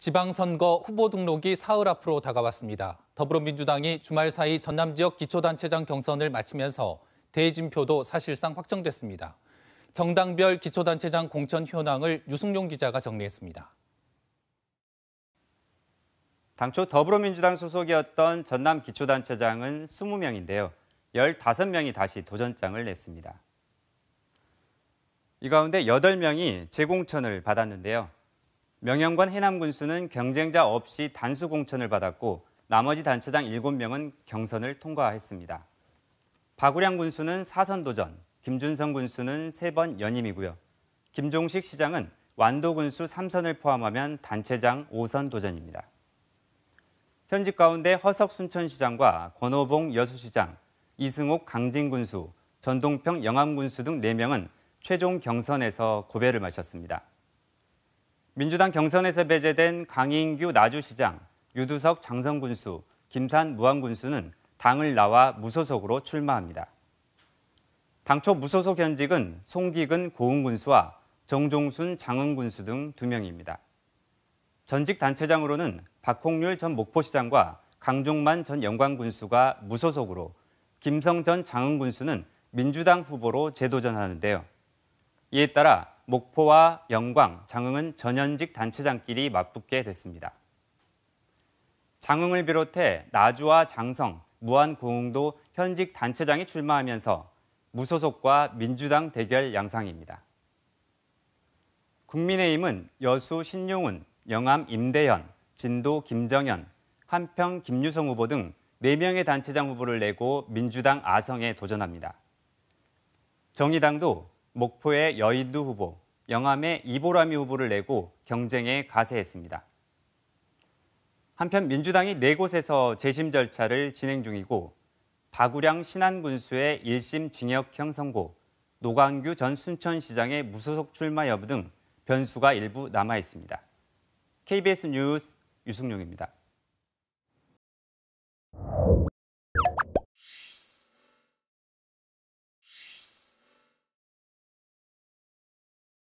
지방선거 후보 등록이 사흘 앞으로 다가왔습니다. 더불어민주당이 주말 사이 전남 지역 기초단체장 경선을 마치면서 대진표도 사실상 확정됐습니다. 정당별 기초단체장 공천 현황을 유승용 기자가 정리했습니다. 당초 더불어민주당 소속이었던 전남 기초단체장은 20명인데요. 15명이 다시 도전장을 냈습니다. 이 가운데 8명이 재공천을 받았는데요. 명영관 해남군수는 경쟁자 없이 단수 공천을 받았고 나머지 단체장 7명은 경선을 통과했습니다. 박우량 군수는 4선 도전, 김준성 군수는 3번 연임이고요. 김종식 시장은 완도 군수 3선을 포함하면 단체장 5선 도전입니다. 현직 가운데 허석 순천시장과 권호봉 여수시장, 이승옥 강진군수, 전동평 영암군수 등 4명은 최종 경선에서 고배를 마셨습니다. 민주당 경선에서 배제된 강인규 나주시장, 유두석 장성군수, 김산 무안군수는 당을 나와 무소속으로 출마합니다. 당초 무소속 현직은 송기근 고흥군수와 정종순 장흥군수 등 두 명입니다. 전직 단체장으로는 박홍률 전 목포시장과 강종만 전 영광군수가 무소속으로 김성 전 장흥군수는 민주당 후보로 재도전하는데요. 이에 따라 목포와 영광, 장흥은 전현직 단체장끼리 맞붙게 됐습니다. 장흥을 비롯해 나주와 장성, 무한공흥도 현직 단체장이 출마하면서 무소속과 민주당 대결 양상입니다. 국민의힘은 여수 신용훈, 영암 임대현, 진도 김정현, 한평 김유성 후보 등 4명의 단체장 후보를 내고 민주당 아성에 도전합니다. 정의당도 목포의 여인두 후보, 영암의 이보람이 후보를 내고 경쟁에 가세했습니다. 한편 민주당이 네 곳에서 재심 절차를 진행 중이고 박우량 신안군수의 1심 징역형 선고, 노광규 전 순천시장의 무소속 출마 여부 등 변수가 일부 남아 있습니다. KBS 뉴스 유승용입니다.